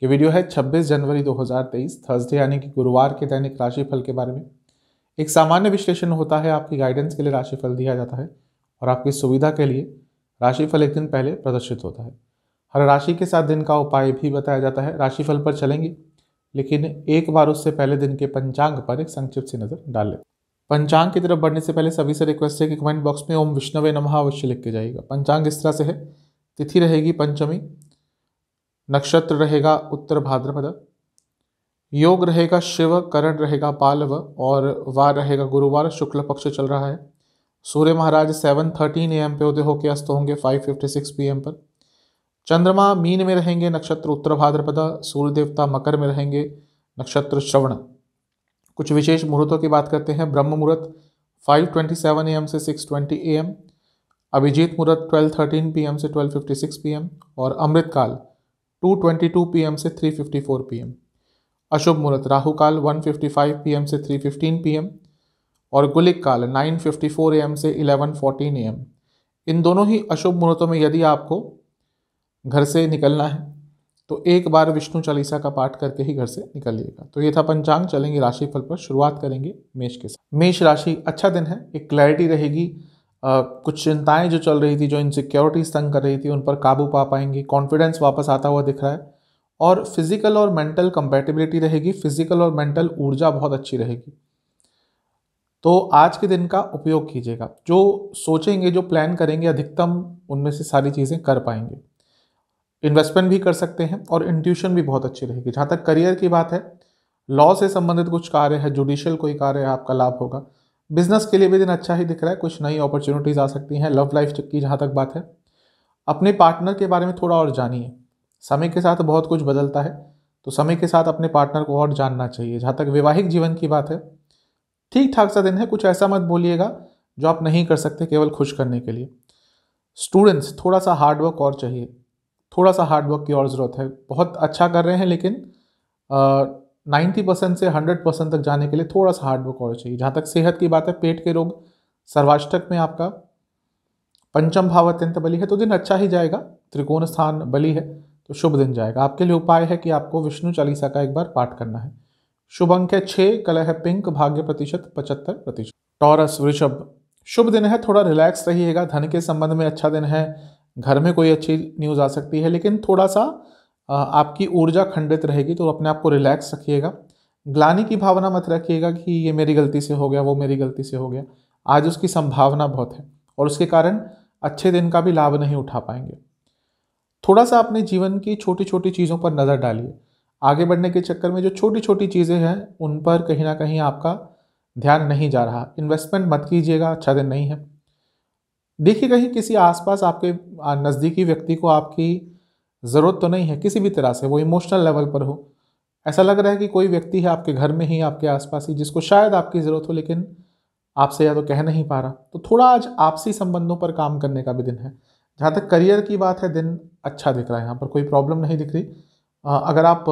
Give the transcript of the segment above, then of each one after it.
कि वीडियो है 26 जनवरी 2023 थर्सडे यानी कि गुरुवार के दैनिक राशिफल के बारे में एक सामान्य विश्लेषण होता है आपकी गाइडेंस के लिए राशिफल दिया जाता है और आपकी सुविधा के लिए राशिफल एक दिन पहले प्रदर्शित होता है हर राशि के साथ दिन का उपाय भी बताया जाता है राशिफल पर चलेंगे लेकिन एक बार उससे पहले दिन के पंचांग पर एक संक्षिप्त सी नज़र डाल लेते पंचांग की तरफ बढ़ने से पहले सभी से रिक्वेस्ट है कि कमेंट बॉक्स में ओम विष्णुवे नमः अवश्य लिख के जाइएगा पंचांग इस तरह से है तिथि रहेगी पंचमी नक्षत्र रहेगा उत्तर भाद्रपद योग रहेगा शिव करण रहेगा पालव और वार रहेगा गुरुवार शुक्ल पक्ष चल रहा है सूर्य महाराज सेवन थर्टीन ए एम पे उदय होकर अस्त होंगे five fifty six P M पर चंद्रमा मीन में रहेंगे नक्षत्र उत्तर भाद्रपदा सूर्य देवता मकर में रहेंगे नक्षत्र श्रवण कुछ विशेष मुहूर्तों की बात करते हैं ब्रह्म मुहूर्त five twenty seven A M से सिक्स ट्वेंटी ए एम अभिजीत मुहूर्त ट्वेल्व थर्टीन पी एम से twelve fifty six P M और अमृतकाल 2:22 पीएम से 3:54 पीएम अशुभ मुहूर्त राहु काल 1:55 पीएम से 3:15 पीएम और गुलिक काल 9:54 एम से 11:14 एम इन दोनों ही अशुभ मुहूर्तों में यदि आपको घर से निकलना है तो एक बार विष्णु चालीसा का पाठ करके ही घर से निकलिएगा तो ये था पंचांग चलेंगे राशिफल पर शुरुआत करेंगे मेष के साथ मेष राशि अच्छा दिन है एक क्लैरिटी रहेगी कुछ चिंताएं जो चल रही थी जो इनसिक्योरिटीज तंग कर रही थी उन पर काबू पा पाएंगे कॉन्फिडेंस वापस आता हुआ दिख रहा है और फिजिकल और मेंटल कंपेटिबिलिटी रहेगी फिजिकल और मेंटल ऊर्जा बहुत अच्छी रहेगी तो आज के दिन का उपयोग कीजिएगा जो सोचेंगे जो प्लान करेंगे अधिकतम उनमें से सारी चीज़ें कर पाएंगे इन्वेस्टमेंट भी कर सकते हैं और इंट्यूशन भी बहुत अच्छी रहेगी जहाँ तक करियर की बात है लॉ से संबंधित कुछ कार्य है जुडिशियल कोई कार्य है आपका लाभ होगा बिजनेस के लिए भी दिन अच्छा ही दिख रहा है कुछ नई अपॉर्चुनिटीज़ आ सकती हैं लव लाइफ की जहाँ तक बात है अपने पार्टनर के बारे में थोड़ा और जानिए समय के साथ बहुत कुछ बदलता है तो समय के साथ अपने पार्टनर को और जानना चाहिए जहाँ तक वैवाहिक जीवन की बात है ठीक ठाक सा दिन है कुछ ऐसा मत बोलिएगा जो आप नहीं कर सकते केवल खुश करने के लिए स्टूडेंट्स थोड़ा सा हार्डवर्क और चाहिए थोड़ा सा हार्डवर्क की और ज़रूरत है बहुत अच्छा कर रहे हैं लेकिन आ, 90 परसेंट से 100 परसेंट तक जाने के लिए थोड़ा सा हार्ड वर्क और चाहिए जहाँ तक सेहत की बात है पेट के रोग सर्वाष्टक में आपका पंचम भाव अत्यंत बली है तो दिन अच्छा ही जाएगा त्रिकोण स्थान बली है तो शुभ दिन जाएगा आपके लिए उपाय है कि आपको विष्णु चालीसा का एक बार पाठ करना है शुभ अंक है छः कल है पिंक भाग्य प्रतिशत पचहत्तर प्रतिशत टॉरस वृषभ शुभ दिन है थोड़ा रिलैक्स रहिएगा धन के संबंध में अच्छा दिन है घर में कोई अच्छी न्यूज़ आ सकती है लेकिन थोड़ा सा आपकी ऊर्जा खंडित रहेगी तो अपने आप को रिलैक्स रखिएगा ग्लानी की भावना मत रखिएगा कि ये मेरी गलती से हो गया वो मेरी गलती से हो गया आज उसकी संभावना बहुत है और उसके कारण अच्छे दिन का भी लाभ नहीं उठा पाएंगे थोड़ा सा अपने जीवन की छोटी छोटी चीज़ों पर नज़र डालिए आगे बढ़ने के चक्कर में जो छोटी छोटी चीज़ें हैं उन पर कहीं ना कहीं आपका ध्यान नहीं जा रहा इन्वेस्टमेंट मत कीजिएगा अच्छा दिन नहीं है देखिए कहीं किसी आसपास आपके नज़दीकी व्यक्ति को आपकी ज़रूरत तो नहीं है किसी भी तरह से वो इमोशनल लेवल पर हो ऐसा लग रहा है कि कोई व्यक्ति है आपके घर में ही आपके आसपास ही जिसको शायद आपकी ज़रूरत हो लेकिन आपसे या तो कह नहीं पा रहा तो थोड़ा आज आपसी संबंधों पर काम करने का भी दिन है जहाँ तक करियर की बात है दिन अच्छा दिख रहा है यहाँ पर कोई प्रॉब्लम नहीं दिख रही अगर आप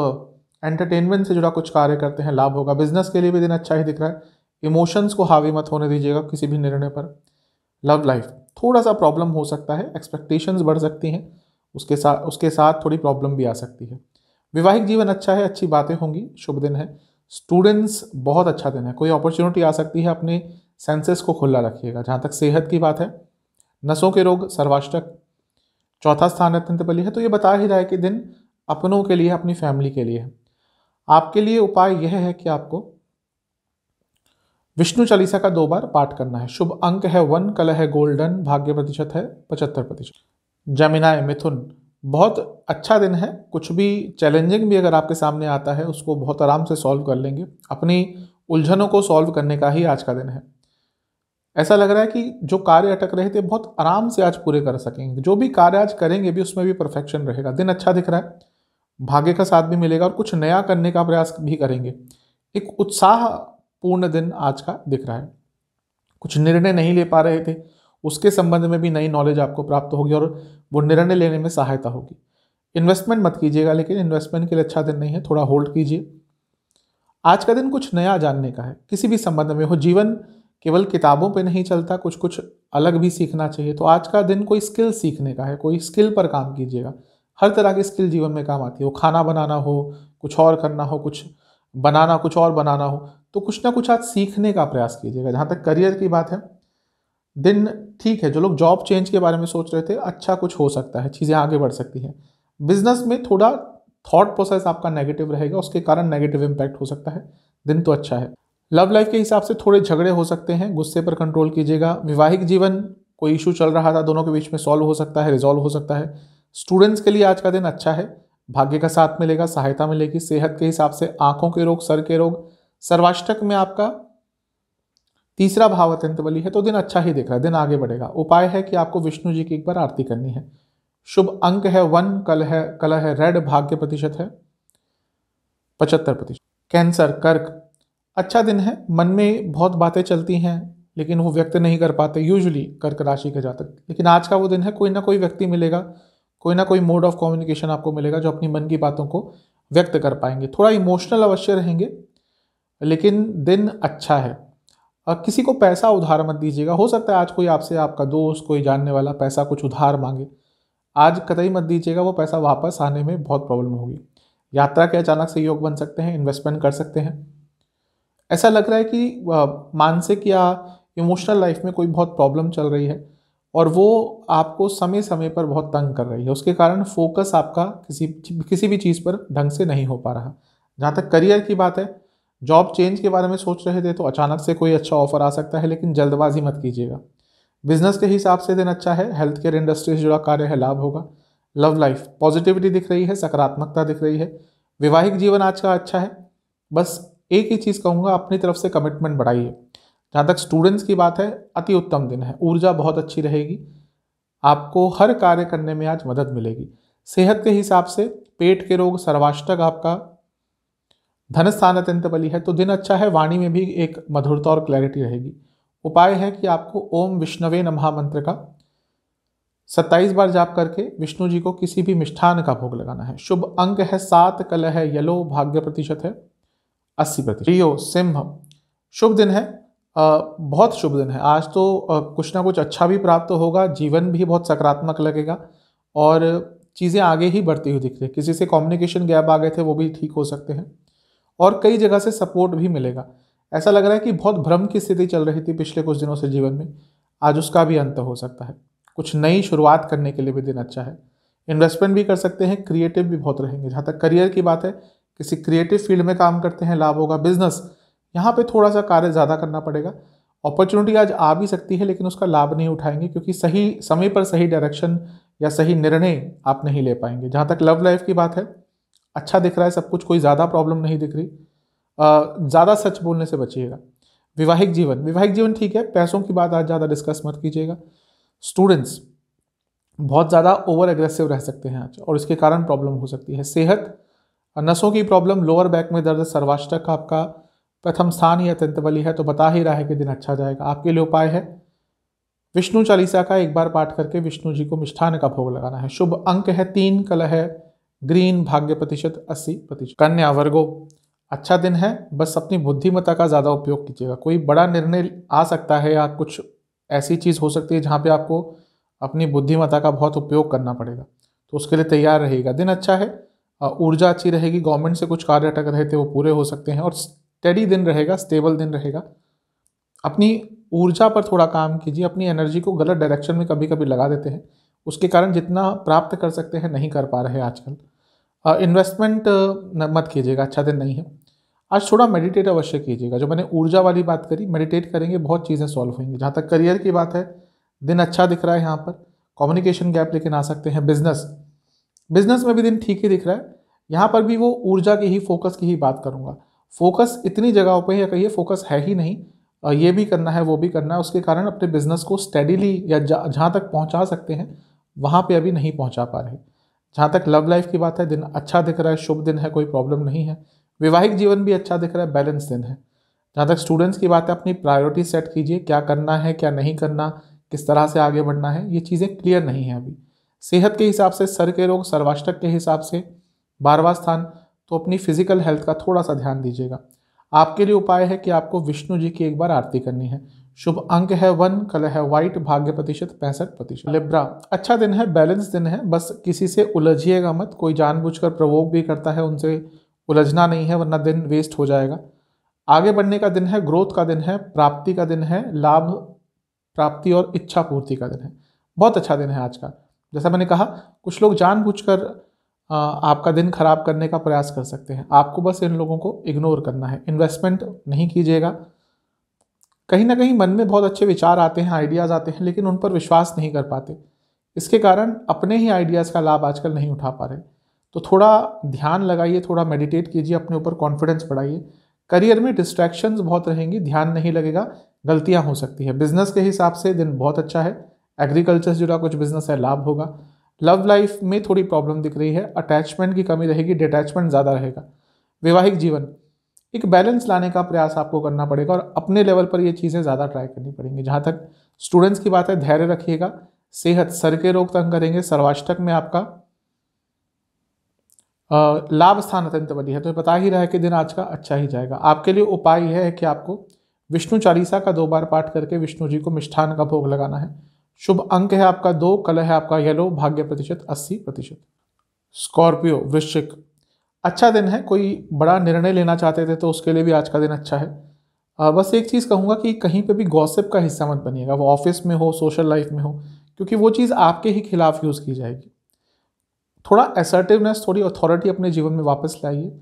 एंटरटेनमेंट से जुड़ा कुछ कार्य करते हैं लाभ होगा बिजनेस के लिए भी दिन अच्छा ही दिख रहा है इमोशंस को हावी मत होने दीजिएगा किसी भी निर्णय पर लव लाइफ थोड़ा सा प्रॉब्लम हो सकता है एक्सपेक्टेशंस बढ़ सकती हैं उसके साथ उसके साथ थोड़ी प्रॉब्लम भी आ सकती है वैवाहिक जीवन अच्छा है अच्छी बातें होंगी शुभ दिन है स्टूडेंट्स बहुत अच्छा दिन है कोई अपॉर्चुनिटी आ सकती है अपने सेंसेस को खुला रखिएगा जहाँ तक सेहत की बात है नसों के रोग सर्वाष्टक चौथा स्थान अत्यंत बलि है तो ये बता ही रहा है कि दिन अपनों के लिए अपनी फैमिली के लिए है आपके लिए उपाय यह है कि आपको विष्णु चालीसा का दो बार पाठ करना है शुभ अंक है वन कलर है गोल्डन भाग्य प्रतिशत है पचहत्तर प्रतिशत जमिनाए मिथुन बहुत अच्छा दिन है कुछ भी चैलेंजिंग भी अगर आपके सामने आता है उसको बहुत आराम से सॉल्व कर लेंगे अपनी उलझनों को सॉल्व करने का ही आज का दिन है ऐसा लग रहा है कि जो कार्य अटक रहे थे बहुत आराम से आज पूरे कर सकेंगे जो भी कार्य आज करेंगे भी उसमें भी परफेक्शन रहेगा दिन अच्छा दिख रहा है भाग्य का साथ भी मिलेगा और कुछ नया करने का प्रयास भी करेंगे एक उत्साहपूर्ण दिन आज का दिख रहा है कुछ निर्णय नहीं ले पा रहे थे उसके संबंध में भी नई नॉलेज आपको प्राप्त होगी और वो निर्णय लेने में सहायता होगी इन्वेस्टमेंट मत कीजिएगा लेकिन इन्वेस्टमेंट के लिए अच्छा दिन नहीं है थोड़ा होल्ड कीजिए आज का दिन कुछ नया जानने का है किसी भी संबंध में हो जीवन केवल किताबों पे नहीं चलता कुछ कुछ अलग भी सीखना चाहिए तो आज का दिन कोई स्किल सीखने का है कोई स्किल पर काम कीजिएगा हर तरह की स्किल जीवन में काम आती है वो खाना बनाना हो कुछ और करना हो कुछ बनाना कुछ और बनाना हो तो कुछ ना कुछ आज सीखने का प्रयास कीजिएगा जहाँ तक करियर की बात है दिन ठीक है जो लोग जॉब चेंज के बारे में सोच रहे थे अच्छा कुछ हो सकता है चीज़ें आगे बढ़ सकती हैं बिजनेस में थोड़ा थॉट प्रोसेस आपका नेगेटिव रहेगा उसके कारण नेगेटिव इम्पैक्ट हो सकता है दिन तो अच्छा है लव लाइफ के हिसाब से थोड़े झगड़े हो सकते हैं गुस्से पर कंट्रोल कीजिएगा वैवाहिक जीवन कोई इशू चल रहा था दोनों के बीच में सॉल्व हो सकता है रिजॉल्व हो सकता है स्टूडेंट्स के लिए आज का दिन अच्छा है भाग्य का साथ मिलेगा सहायता मिलेगी सेहत के हिसाब से आंखों के रोग सर के रोग सर्वाष्टक में आपका तीसरा भाव अत्यंत बली है तो दिन अच्छा ही दिख रहा है दिन आगे बढ़ेगा उपाय है कि आपको विष्णु जी की एक बार आरती करनी है शुभ अंक है वन कल है कला है रेड भाग्य प्रतिशत है पचहत्तर प्रतिशत कैंसर कर्क अच्छा दिन है मन में बहुत बातें चलती हैं लेकिन वो व्यक्त नहीं कर पाते यूजली कर्क राशि के जातक लेकिन आज का वो दिन है कोई ना कोई व्यक्ति मिलेगा कोई ना कोई मोड ऑफ कम्युनिकेशन आपको मिलेगा जो अपनी मन की बातों को व्यक्त कर पाएंगे थोड़ा इमोशनल अवश्य रहेंगे लेकिन दिन अच्छा है किसी को पैसा उधार मत दीजिएगा हो सकता है आज कोई आपसे आपका दोस्त कोई जानने वाला पैसा कुछ उधार मांगे आज कतई मत दीजिएगा वो पैसा वापस आने में बहुत प्रॉब्लम होगी यात्रा के अचानक से योग बन सकते हैं इन्वेस्टमेंट कर सकते हैं ऐसा लग रहा है कि मानसिक या इमोशनल लाइफ में कोई बहुत प्रॉब्लम चल रही है और वो आपको समय समय पर बहुत तंग कर रही है उसके कारण फोकस आपका किसी किसी भी चीज़ पर ढंग से नहीं हो पा रहा जहाँ तक करियर की बात है जॉब चेंज के बारे में सोच रहे थे तो अचानक से कोई अच्छा ऑफर आ सकता है लेकिन जल्दबाजी मत कीजिएगा बिजनेस के हिसाब से दिन अच्छा है हेल्थ केयर इंडस्ट्री से जुड़ा कार्य है लाभ होगा लव लाइफ पॉजिटिविटी दिख रही है सकारात्मकता दिख रही है वैवाहिक जीवन आज का अच्छा है बस एक ही चीज़ कहूँगा अपनी तरफ से कमिटमेंट बढ़ाइए जहाँ तक स्टूडेंट्स की बात है अति उत्तम दिन है ऊर्जा बहुत अच्छी रहेगी आपको हर कार्य करने में आज मदद मिलेगी सेहत के हिसाब से पेट के रोग सर्वाष्टक आपका धन स्थान अत्यंत बली है तो दिन अच्छा है वाणी में भी एक मधुरता और क्लैरिटी रहेगी उपाय है कि आपको ओम विष्णवे नमः मंत्र का सत्ताईस बार जाप करके विष्णु जी को किसी भी मिष्ठान का भोग लगाना है शुभ अंक है सात कल है येलो भाग्य प्रतिशत है अस्सी प्रतिशत रियो सिंह शुभ दिन है बहुत शुभ दिन है आज तो कुछ ना कुछ अच्छा भी प्राप्त होगा जीवन भी बहुत सकारात्मक लगेगा और चीज़ें आगे ही बढ़ती हुई दिख रही है किसी से कम्युनिकेशन गैप आ गए थे वो भी ठीक हो सकते हैं और कई जगह से सपोर्ट भी मिलेगा ऐसा लग रहा है कि बहुत भ्रम की स्थिति चल रही थी पिछले कुछ दिनों से जीवन में आज उसका भी अंत हो सकता है कुछ नई शुरुआत करने के लिए भी दिन अच्छा है इन्वेस्टमेंट भी कर सकते हैं क्रिएटिव भी बहुत रहेंगे जहाँ तक करियर की बात है किसी क्रिएटिव फील्ड में काम करते हैं लाभ होगा बिजनेस यहाँ पे थोड़ा सा कार्य ज़्यादा करना पड़ेगा अपॉर्चुनिटी आज आ भी सकती है लेकिन उसका लाभ नहीं उठाएंगे क्योंकि सही समय पर सही डायरेक्शन या सही निर्णय आप नहीं ले पाएंगे जहाँ तक लव लाइफ की बात है अच्छा दिख रहा है सब कुछ कोई ज़्यादा प्रॉब्लम नहीं दिख रही ज़्यादा सच बोलने से बचिएगा विवाहिक जीवन विवाहिक जीवन ठीक है पैसों की बात आज ज़्यादा डिस्कस मत कीजिएगा स्टूडेंट्स बहुत ज़्यादा ओवर एग्रेसिव रह सकते हैं आज और इसके कारण प्रॉब्लम हो सकती है सेहत नसों की प्रॉब्लम लोअर बैक में दर्द सर्वाष्टक आपका प्रथम स्थान या वाली है तो बता ही रहा है कि दिन अच्छा जाएगा आपके लिए उपाय है विष्णु चालीसा का एक बार पाठ करके विष्णु जी को मिष्ठान का भोग लगाना है शुभ अंक है तीन कल है ग्रीन भाग्य प्रतिशत अस्सी प्रतिशत कन्या वर्गो अच्छा दिन है बस अपनी बुद्धिमत्ता का ज़्यादा उपयोग कीजिएगा कोई बड़ा निर्णय आ सकता है या कुछ ऐसी चीज़ हो सकती है जहाँ पे आपको अपनी बुद्धिमत्ता का बहुत उपयोग करना पड़ेगा तो उसके लिए तैयार रहेगा दिन अच्छा है ऊर्जा अच्छी रहेगी गवर्नमेंट से कुछ कार्य अटक रहे थे वो पूरे हो सकते हैं और स्टडी दिन रहेगा स्टेबल दिन रहेगा अपनी ऊर्जा पर थोड़ा काम कीजिए अपनी एनर्जी को गलत डायरेक्शन में कभी कभी लगा देते हैं उसके कारण जितना प्राप्त कर सकते हैं नहीं कर पा रहे आजकल इन्वेस्टमेंट मत कीजिएगा अच्छा दिन नहीं है आज थोड़ा मेडिटेट अवश्य कीजिएगा जो मैंने ऊर्जा वाली बात करी मेडिटेट करेंगे बहुत चीज़ें सॉल्व होंगी जहाँ तक करियर की बात है दिन अच्छा दिख रहा है यहाँ पर कम्युनिकेशन गैप लेकिन आ सकते हैं बिजनेस बिजनेस में भी दिन ठीक ही दिख रहा है यहाँ पर भी वो ऊर्जा की ही फोकस की ही बात करूँगा फोकस इतनी जगहों पर या कहिए फोकस है ही नहीं ये भी करना है वो भी करना है उसके कारण अपने बिजनेस को स्टेडीली या जहाँ तक पहुँचा सकते हैं वहाँ पर अभी नहीं पहुँचा पा रहे जहाँ तक लव लाइफ की बात है दिन अच्छा दिख रहा है शुभ दिन है कोई प्रॉब्लम नहीं है वैवाहिक जीवन भी अच्छा दिख रहा है बैलेंस दिन है जहाँ तक स्टूडेंट्स की बात है अपनी प्रायोरिटी सेट कीजिए क्या करना है क्या नहीं करना किस तरह से आगे बढ़ना है ये चीज़ें क्लियर नहीं है अभी सेहत के हिसाब से सर के रोग सर्वाष्टक के हिसाब से बारवा स्थान तो अपनी फिजिकल हेल्थ का थोड़ा सा ध्यान दीजिएगा आपके लिए उपाय है कि आपको विष्णु जी की एक बार आरती करनी है शुभ अंक है वन कलर है व्हाइट भाग्य प्रतिशत पैंसठ प्रतिशत लिब्रा अच्छा दिन है बैलेंस दिन है बस किसी से उलझिएगा मत कोई जानबूझकर प्रवोक भी करता है उनसे उलझना नहीं है वरना दिन वेस्ट हो जाएगा आगे बढ़ने का दिन है ग्रोथ का दिन है प्राप्ति का दिन है लाभ प्राप्ति और इच्छा पूर्ति का दिन है बहुत अच्छा दिन है आज का जैसा मैंने कहा कुछ लोग जानबूझकर आपका दिन खराब करने का प्रयास कर सकते हैं आपको बस इन लोगों को इग्नोर करना है इन्वेस्टमेंट नहीं कीजिएगा कहीं ना कहीं मन में बहुत अच्छे विचार आते हैं आइडियाज़ आते हैं लेकिन उन पर विश्वास नहीं कर पाते इसके कारण अपने ही आइडियाज़ का लाभ आजकल नहीं उठा पा रहे तो थोड़ा ध्यान लगाइए थोड़ा मेडिटेट कीजिए अपने ऊपर कॉन्फिडेंस बढ़ाइए करियर में डिस्ट्रैक्शंस बहुत रहेंगी ध्यान नहीं लगेगा गलतियाँ हो सकती है बिजनेस के हिसाब से दिन बहुत अच्छा है एग्रीकल्चर से जुड़ा कुछ बिजनेस है लाभ होगा लव लाइफ में थोड़ी प्रॉब्लम दिख रही है अटैचमेंट की कमी रहेगी डिटैचमेंट ज़्यादा रहेगा वैवाहिक जीवन एक बैलेंस लाने का प्रयास आपको करना पड़ेगा और अपने लेवल पर ये चीज़ें ज़्यादा ट्राई करनी पड़ेंगी जहाँ तक स्टूडेंट्स की बात है धैर्य रखिएगा सेहत सर के रोग तंग करेंगे सर्वाष्टक में आपका लाभ स्थान अत्यंत बढ़िया है तो पता ही रहा है कि दिन आज का अच्छा ही जाएगा आपके लिए उपाय यह है कि आपको विष्णु चालीसा का दो बार पाठ करके विष्णु जी को मिष्ठान का भोग लगाना है शुभ अंक है आपका दो कल है आपका येलो भाग्य प्रतिशत अस्सी प्रतिशत स्कॉर्पियो वृश्चिक अच्छा दिन है कोई बड़ा निर्णय लेना चाहते थे तो उसके लिए भी आज का दिन अच्छा है आ, बस एक चीज़ कहूँगा कि कहीं पे भी गॉसिप का हिस्सा मत बनिएगा वो ऑफिस में हो सोशल लाइफ में हो क्योंकि वो चीज़ आपके ही खिलाफ यूज़ की जाएगी थोड़ा असर्टिवनेस थोड़ी अथॉरिटी अपने जीवन में वापस लाइए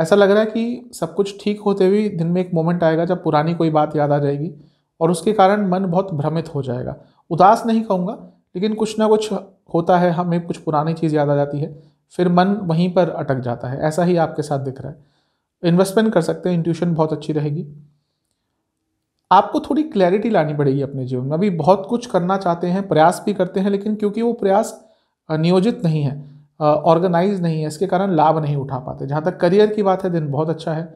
ऐसा लग रहा है कि सब कुछ ठीक होते हुए दिन में एक मोमेंट आएगा जब पुरानी कोई बात याद आ जाएगी और उसके कारण मन बहुत भ्रमित हो जाएगा उदास नहीं कहूँगा लेकिन कुछ ना कुछ होता है हमें कुछ पुरानी चीज़ याद आ जाती है फिर मन वहीं पर अटक जाता है ऐसा ही आपके साथ दिख रहा है इन्वेस्टमेंट कर सकते हैं इंट्यूशन बहुत अच्छी रहेगी आपको थोड़ी क्लैरिटी लानी पड़ेगी अपने जीवन में अभी बहुत कुछ करना चाहते हैं प्रयास भी करते हैं लेकिन क्योंकि वो प्रयास नियोजित नहीं है ऑर्गेनाइज नहीं है इसके कारण लाभ नहीं उठा पाते जहाँ तक करियर की बात है दिन बहुत अच्छा है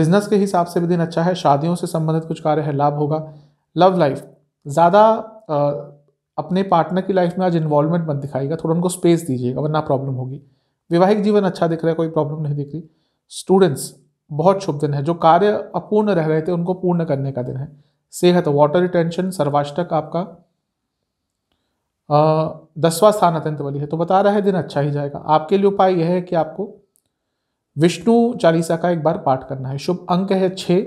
बिजनेस के हिसाब से भी दिन अच्छा है शादियों से संबंधित कुछ कार्य है लाभ होगा लव लाइफ ज़्यादा अपने पार्टनर की लाइफ में आज इन्वॉल्वमेंट मत दिखाएगा थोड़ा उनको स्पेस दीजिएगा वरना प्रॉब्लम होगी वैवाहिक जीवन अच्छा दिख रहा है कोई प्रॉब्लम नहीं दिख रही स्टूडेंट्स बहुत शुभ दिन है जो कार्य अपूर्ण रह रहे थे उनको पूर्ण करने का दिन है सेहत वाटर रिटेंशन सर्वाष्टक आपका दसवां स्थान अत्यंत वाली है तो बता रहा है दिन अच्छा ही जाएगा आपके लिए उपाय यह है कि आपको विष्णु चालीसा का एक बार पाठ करना है शुभ अंक है छः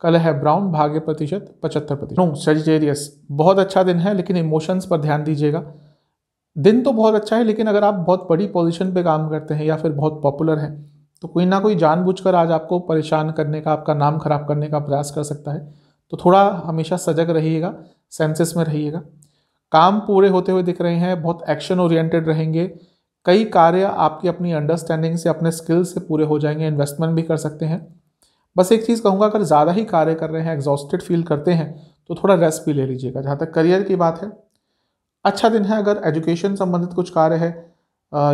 कल है ब्राउन भाग्य प्रतिशत पचहत्तर प्रतिशत नो सेजिटेरियस बहुत अच्छा दिन है लेकिन इमोशंस पर ध्यान दीजिएगा दिन तो बहुत अच्छा है लेकिन अगर आप बहुत बड़ी पोजीशन पे काम करते हैं या फिर बहुत पॉपुलर हैं तो कोई ना कोई जानबूझकर आज आपको परेशान करने का आपका नाम खराब करने का प्रयास कर सकता है तो थोड़ा हमेशा सजग रहिएगा सेंसेस में रहिएगा काम पूरे होते हुए दिख रहे हैं बहुत एक्शन ओरिएंटेड रहेंगे कई कार्य आपकी अपनी अंडरस्टैंडिंग से अपने स्किल से पूरे हो जाएंगे इन्वेस्टमेंट भी कर सकते हैं बस एक चीज़ कहूँगा अगर ज़्यादा ही कार्य कर रहे हैं एग्जॉस्टेड फील करते हैं तो थोड़ा रेस्ट भी ले लीजिएगा जहाँ तक करियर की बात है अच्छा दिन है अगर एजुकेशन संबंधित कुछ कार्य है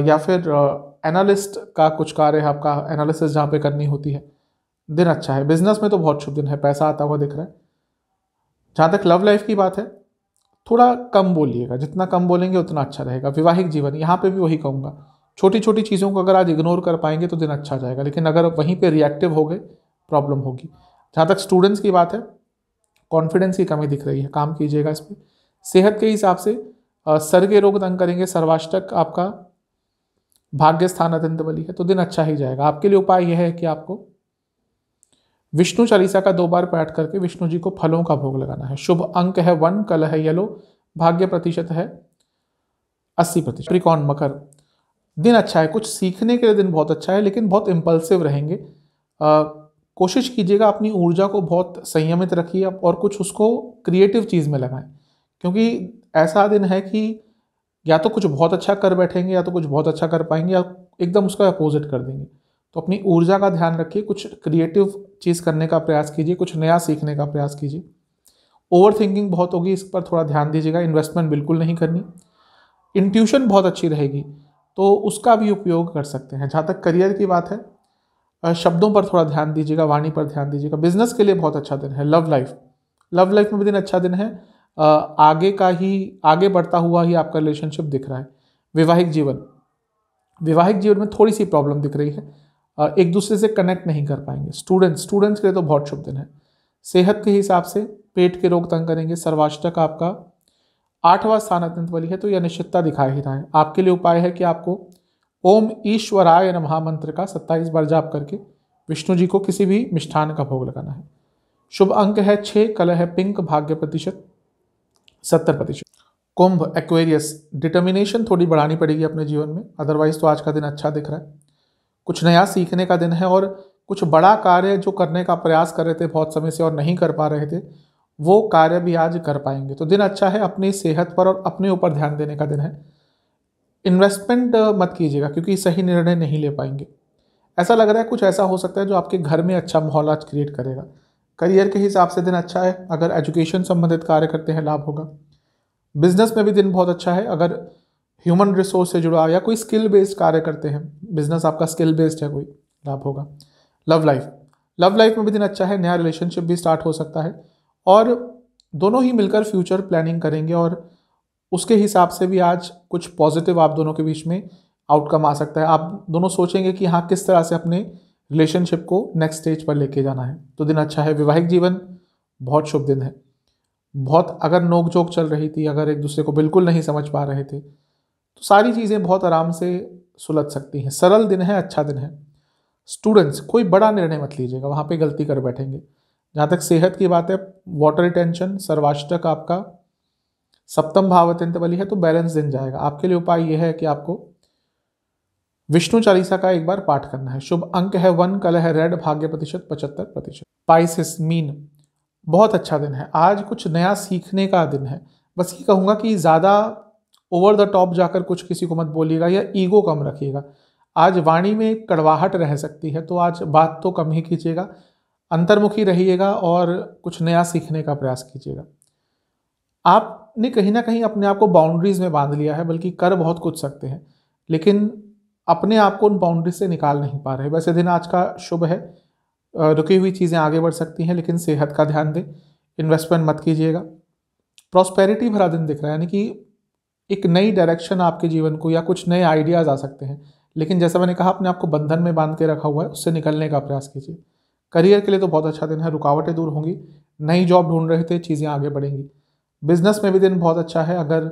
या फिर एनालिस्ट का कुछ कार्य है आपका एनालिसिस जहाँ पे करनी होती है दिन अच्छा है बिजनेस में तो बहुत शुभ दिन है पैसा आता हुआ दिख रहा है जहाँ तक लव लाइफ की बात है थोड़ा कम बोलिएगा जितना कम बोलेंगे उतना अच्छा रहेगा वैवाहिक जीवन यहाँ पे भी वही कहूँगा छोटी छोटी चीज़ों को अगर आज इग्नोर कर पाएंगे तो दिन अच्छा जाएगा लेकिन अगर वहीं पर रिएक्टिव हो गए प्रॉब्लम होगी जहाँ तक स्टूडेंट्स की बात है कॉन्फिडेंस की कमी दिख रही है काम कीजिएगा इस पर सेहत के हिसाब से सर्गे रोग दंग करेंगे सर्वाष्टक आपका भाग्य स्थान अत्यंत बली है तो दिन अच्छा ही जाएगा आपके लिए उपाय यह है कि आपको विष्णु चालीसा का दो बार पाठ करके विष्णु जी को फलों का भोग लगाना है शुभ अंक है वन कल है येलो भाग्य प्रतिशत है अस्सी प्रतिशत त्रिकोण मकर दिन अच्छा है कुछ सीखने के लिए दिन बहुत अच्छा है लेकिन बहुत इम्पल्सिव रहेंगे आ, कोशिश कीजिएगा अपनी ऊर्जा को बहुत संयमित रखिए और कुछ उसको क्रिएटिव चीज़ में लगाएं क्योंकि ऐसा दिन है कि या तो कुछ बहुत अच्छा कर बैठेंगे या तो कुछ बहुत अच्छा कर पाएंगे या एकदम उसका अपोजिट कर देंगे तो अपनी ऊर्जा का ध्यान रखिए कुछ क्रिएटिव चीज़ करने का प्रयास कीजिए कुछ नया सीखने का प्रयास कीजिए ओवर थिंकिंग बहुत होगी इस पर थोड़ा ध्यान दीजिएगा इन्वेस्टमेंट बिल्कुल नहीं करनी इंट्यूशन बहुत अच्छी रहेगी तो उसका भी उपयोग कर सकते हैं जहाँ तक करियर की बात है शब्दों पर थोड़ा ध्यान दीजिएगा वाणी पर ध्यान दीजिएगा बिजनेस के लिए बहुत अच्छा दिन है लव लाइफ लव लाइफ में भी दिन अच्छा दिन है आगे का ही आगे बढ़ता हुआ ही आपका रिलेशनशिप दिख रहा है वैवाहिक जीवन वैवाहिक जीवन में थोड़ी सी प्रॉब्लम दिख रही है एक दूसरे से कनेक्ट नहीं कर पाएंगे स्टूडेंट्स स्टूडेंट्स के लिए तो बहुत शुभ दिन है सेहत के हिसाब से पेट के रोग तंग करेंगे सर्वाष्टक आपका आठवां स्थान अत्यंत वाली है तो यह अनिश्चितता दिखा ही रहा है आपके लिए उपाय है कि आपको ओम ईश्वराय नमः महामंत्र का सत्ताईस बार जाप करके विष्णु जी को किसी भी मिष्ठान का भोग लगाना है शुभ अंक है छः कलर है पिंक भाग्य प्रतिशत सत्तर प्रतिशत कुंभ एक्वेरियस डिटर्मिनेशन थोड़ी बढ़ानी पड़ेगी अपने जीवन में अदरवाइज़ तो आज का दिन अच्छा दिख रहा है कुछ नया सीखने का दिन है और कुछ बड़ा कार्य जो करने का प्रयास कर रहे थे बहुत समय से और नहीं कर पा रहे थे वो कार्य भी आज कर पाएंगे तो दिन अच्छा है अपनी सेहत पर और अपने ऊपर ध्यान देने का दिन है इन्वेस्टमेंट मत कीजिएगा क्योंकि सही निर्णय नहीं ले पाएंगे ऐसा लग रहा है कुछ ऐसा हो सकता है जो आपके घर में अच्छा माहौल आज क्रिएट करेगा करियर के हिसाब से दिन अच्छा है अगर एजुकेशन संबंधित कार्य करते हैं लाभ होगा बिजनेस में भी दिन बहुत अच्छा है अगर ह्यूमन रिसोर्स से जुड़ा या कोई स्किल बेस्ड कार्य करते हैं बिजनेस आपका स्किल बेस्ड है कोई लाभ होगा लव लाइफ लव लाइफ में भी दिन अच्छा है नया रिलेशनशिप भी स्टार्ट हो सकता है और दोनों ही मिलकर फ्यूचर प्लानिंग करेंगे और उसके हिसाब से भी आज कुछ पॉजिटिव आप दोनों के बीच में आउटकम आ सकता है आप दोनों सोचेंगे कि हाँ किस तरह से अपने रिलेशनशिप को नेक्स्ट स्टेज पर लेके जाना है तो दिन अच्छा है वैवाहिक जीवन बहुत शुभ दिन है बहुत अगर नोक झोंक चल रही थी अगर एक दूसरे को बिल्कुल नहीं समझ पा रहे थे तो सारी चीज़ें बहुत आराम से सुलझ सकती हैं सरल दिन है अच्छा दिन है स्टूडेंट्स कोई बड़ा निर्णय मत लीजिएगा वहाँ पे गलती कर बैठेंगे जहाँ तक सेहत की बात है वाटर टेंशन सर्वाष्टक आपका सप्तम भाव अत्यंत बली है तो बैलेंस दिन जाएगा आपके लिए उपाय यह है कि आपको विष्णु चालीसा का एक बार पाठ करना है शुभ अंक है वन कल है रेड भाग्य प्रतिशत पचहत्तर प्रतिशत पाइसिस मीन बहुत अच्छा दिन है आज कुछ नया सीखने का दिन है बस ये कहूँगा कि ज़्यादा ओवर द टॉप जाकर कुछ किसी को मत बोलिएगा या ईगो कम रखिएगा आज वाणी में कड़वाहट रह सकती है तो आज बात तो कम ही कीजिएगा अंतर्मुखी रहिएगा और कुछ नया सीखने का प्रयास कीजिएगा आपने कहीं ना कहीं अपने आप को बाउंड्रीज में बांध लिया है बल्कि कर बहुत कुछ सकते हैं लेकिन अपने आप को उन बाउंड्री से निकाल नहीं पा रहे वैसे दिन आज का शुभ है रुकी हुई चीज़ें आगे बढ़ सकती हैं लेकिन सेहत का ध्यान दें इन्वेस्टमेंट मत कीजिएगा प्रॉस्पेरिटी भरा दिन दिख रहा है यानी कि एक नई डायरेक्शन आपके जीवन को या कुछ नए आइडियाज़ आ सकते हैं लेकिन जैसा मैंने कहा अपने आप को बंधन में बांध के रखा हुआ है उससे निकलने का प्रयास कीजिए करियर के लिए तो बहुत अच्छा दिन है रुकावटें दूर होंगी नई जॉब ढूंढ रहे थे चीज़ें आगे बढ़ेंगी बिजनेस में भी दिन बहुत अच्छा है अगर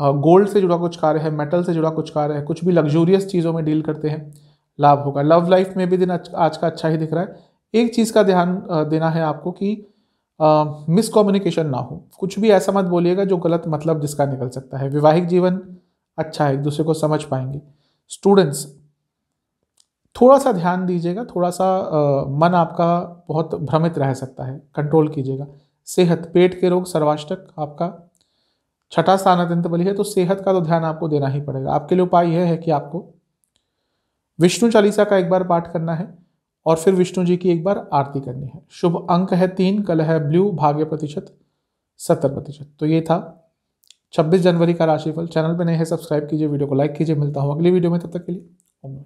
गोल्ड से जुड़ा कुछ कार्य है मेटल से जुड़ा कुछ कार्य है कुछ भी लग्जूरियस चीज़ों में डील करते हैं लाभ होगा लव लाइफ में भी दिन आज का अच्छा ही दिख रहा है एक चीज़ का ध्यान देना है आपको कि मिसकम्युनिकेशन ना हो कुछ भी ऐसा मत बोलिएगा जो गलत मतलब जिसका निकल सकता है वैवाहिक जीवन अच्छा है एक दूसरे को समझ पाएंगे स्टूडेंट्स थोड़ा सा ध्यान दीजिएगा थोड़ा सा आ, मन आपका बहुत भ्रमित रह सकता है कंट्रोल कीजिएगा सेहत पेट के रोग सर्वाष्टक आपका छठा स्थान अत्यंत बलि है तो सेहत का तो ध्यान आपको देना ही पड़ेगा आपके लिए उपाय यह है कि आपको विष्णु चालीसा का एक बार पाठ करना है और फिर विष्णु जी की एक बार आरती करनी है शुभ अंक है तीन कल है ब्लू भाग्य प्रतिशत सत्तर प्रतिशत तो ये था 26 जनवरी का राशिफल चैनल पर नए हैं सब्सक्राइब कीजिए वीडियो को लाइक कीजिए मिलता हूँ अगली वीडियो में तब तक के लिए